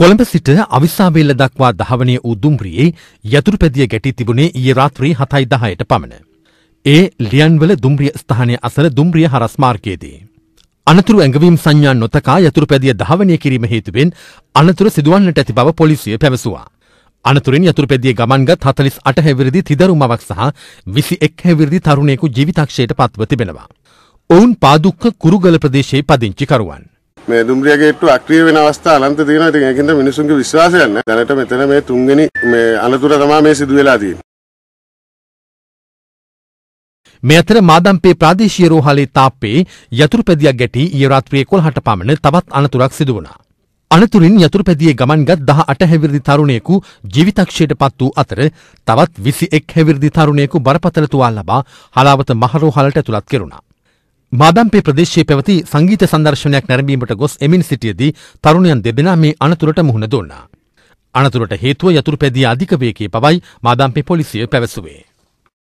කොළඹ සිට අවිස්සාවේල්ල දක්වා දහවනය වූ දුම්රියේ යතුරුපැදිය ගැටි තිබුණේ ඊ රාත්‍රී හතයි දහයට පමණ. ඒ ලියන්වල දුම්රිය ස්ථානය අසල දුම්රිය හරස්මාර්ගයේදී. අනතුරු ඇඟවීම් සංඥා නොතකා යතුරුපැදිය දහවනය කිරීම හේතුවෙන් අනතුර සිදුවන්නට ඇති බව පොලිසිය පැවසුවා. අනතුරින් යතුරුපැදිය ගමන්ගත් හතලිස් අට හැවිරිදි තිදරුමවක් සහ විසි එක් හැවිරිදි තරුණයෙකු ජීවිතක්ෂයට පත්ව තිබෙනවා. ඔවුන් පාදුක්ක කුරුගල ප්‍රදේශයේ පදිංචිකරුවන්. මේ දුම්රිය ගේට්ටුව අක්‍රිය වෙන අවස්ථා අනන්ත තියෙනවා. ඉතින් ඒකින්ද මිනිසුන්ගේ විශ්වාසයක් නැහැ. දැනට මෙතන මේ තුන්වෙනි මේ අනතුර තමයි මේ සිදු වෙලා තියෙන්නේ. මේ අතර මාදම්පේ ප්‍රාදේශීය රෝහලේ තාප්පේ යතුරුපැදියක් ගැටි ඊයේ රාත්‍රියේ 11ට පමණ තවත් අනතුරක් සිදු වුණා. අනතුරින් යතුරුපැදියේ ගමන්ගත් 18 හැවිරිදි තරුණයෙකු ජීවිතක්ෂයට පත් වූ අතර තවත් 21 හැවිරිදි තරුණයෙකු බරපතල තුවාල ලබා හලාවත මහරෝහලට ඇතුළත් කෙරුණා. මාදම්පේ ප්‍රදේශයේ පැවති සංගීත සංදර්ශනයක් නැරඹීමට ගොස් එමින් සිටියදී තරුණයන් දෙදෙනා මේ අනතුරට මුහුණ දුන්නා. අනතුරට හේතුව යතුරු පැදිය අධික වේගයේ පවයි මාදම්පේ පොලිසිය පැවසුවේ.